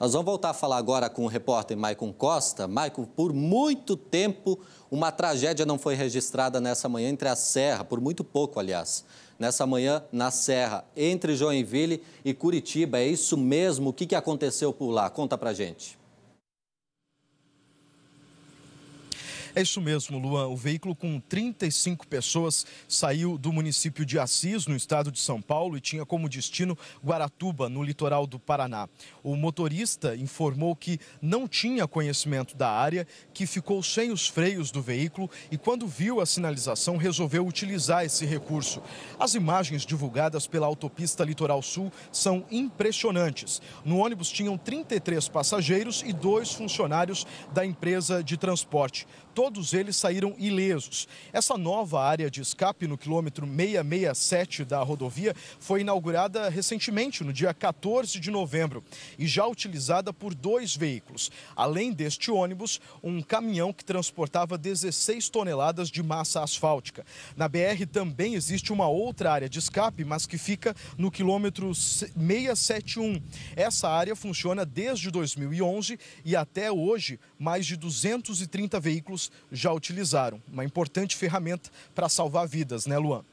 Nós vamos voltar a falar agora com o repórter Maicon Costa. Maicon, por muito tempo, uma tragédia não foi registrada nessa manhã entre a Serra, por muito pouco, aliás. Nessa manhã, na Serra, entre Joinville e Curitiba. É isso mesmo? O que aconteceu por lá? Conta pra gente. É isso mesmo, Luan. O veículo com 35 pessoas saiu do município de Assis, no estado de São Paulo, e tinha como destino Guaratuba, no litoral do Paraná. O motorista informou que não tinha conhecimento da área, que ficou sem os freios do veículo e, quando viu a sinalização, resolveu utilizar esse recurso. As imagens divulgadas pela autopista Litoral Sul são impressionantes. No ônibus tinham 33 passageiros e dois funcionários da empresa de transporte todos eles saíram ilesos. Essa nova área de escape no quilômetro 667 da rodovia foi inaugurada recentemente, no dia 14 de novembro, e já utilizada por dois veículos. Além deste ônibus, um caminhão que transportava 16 toneladas de massa asfáltica. Na BR também existe uma outra área de escape, mas que fica no quilômetro 671. Essa área funciona desde 2011 e até hoje mais de 230 veículos já utilizaram. Uma importante ferramenta para salvar vidas, né, Luan?